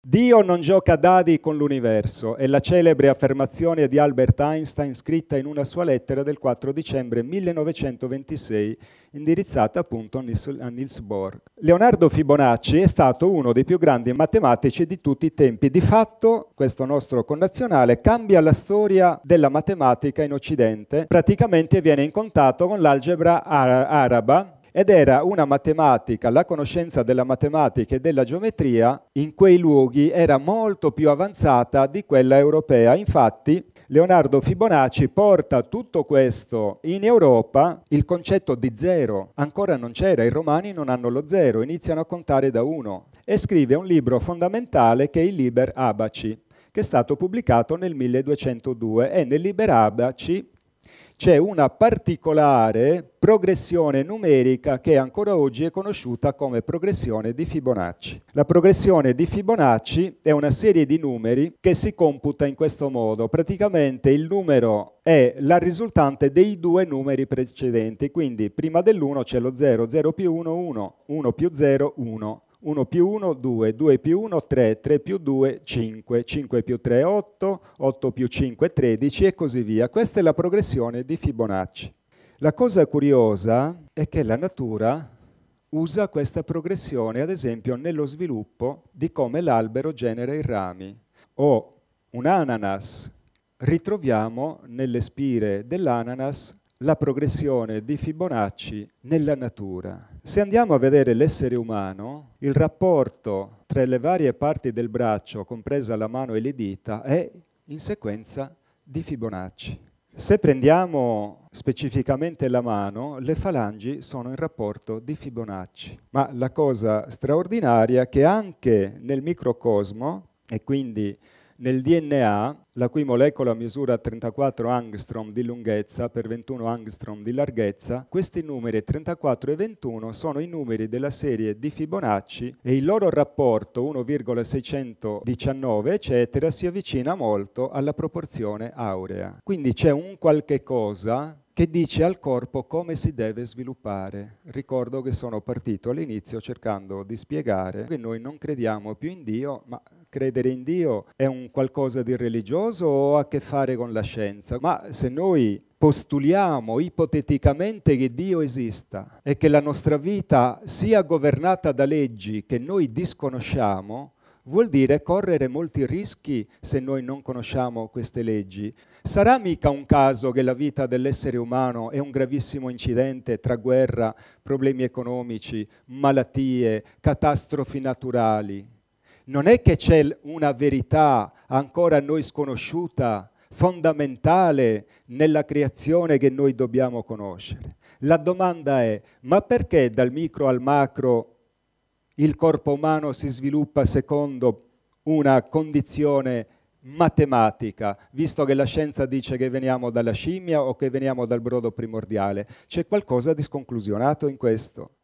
Dio non gioca a dadi con l'universo è la celebre affermazione di Albert Einstein scritta in una sua lettera del 4 dicembre 1926 indirizzata appunto a Niels Bohr. Leonardo Fibonacci è stato uno dei più grandi matematici di tutti i tempi. Di fatto questo nostro connazionale cambia la storia della matematica in Occidente, praticamente viene in contatto con l'algebra araba ed era una matematica, la conoscenza della matematica e della geometria in quei luoghi era molto più avanzata di quella europea. Infatti Leonardo Fibonacci porta tutto questo in Europa, il concetto di zero ancora non c'era, i romani non hanno lo zero, iniziano a contare da uno e scrive un libro fondamentale che è il Liber Abaci, che è stato pubblicato nel 1202 e nel Liber Abaci c'è una particolare progressione numerica che ancora oggi è conosciuta come progressione di Fibonacci. La progressione di Fibonacci è una serie di numeri che si computa in questo modo. Praticamente il numero è la risultante dei due numeri precedenti, quindi prima dell'1 c'è lo 0, 0 più 1, 1, 1 più 0, 1. 1 più 1, 2, 2 più 1, 3, 3 più 2, 5, 5 più 3, 8, 8 più 5, 13 e così via. Questa è la progressione di Fibonacci. La cosa curiosa è che la natura usa questa progressione, ad esempio, nello sviluppo di come l'albero genera i rami. O un ananas, ritroviamo nelle spire dell'ananas la progressione di Fibonacci nella natura. Se andiamo a vedere l'essere umano, il rapporto tra le varie parti del braccio, compresa la mano e le dita, è in sequenza di Fibonacci. Se prendiamo specificamente la mano, le falangi sono in rapporto di Fibonacci. Ma la cosa straordinaria è che anche nel microcosmo, e quindi nel DNA, la cui molecola misura 34 angstrom di lunghezza per 21 angstrom di larghezza, questi numeri 34 e 21 sono i numeri della serie di Fibonacci e il loro rapporto 1,619 eccetera si avvicina molto alla proporzione aurea. Quindi c'è un qualche cosa che dice al corpo come si deve sviluppare. Ricordo che sono partito all'inizio cercando di spiegare che noi non crediamo più in Dio, ma credere in Dio è un qualcosa di religioso o ha a che fare con la scienza? Ma se noi postuliamo ipoteticamente che Dio esista e che la nostra vita sia governata da leggi che noi disconosciamo, vuol dire correre molti rischi se noi non conosciamo queste leggi. Sarà mica un caso che la vita dell'essere umano è un gravissimo incidente tra guerra, problemi economici, malattie, catastrofi naturali? Non è che c'è una verità ancora a noi sconosciuta, fondamentale nella creazione che noi dobbiamo conoscere. La domanda è, ma perché dal micro al macro il corpo umano si sviluppa secondo una condizione matematica, visto che la scienza dice che veniamo dalla scimmia o che veniamo dal brodo primordiale. C'è qualcosa di sconclusionato in questo.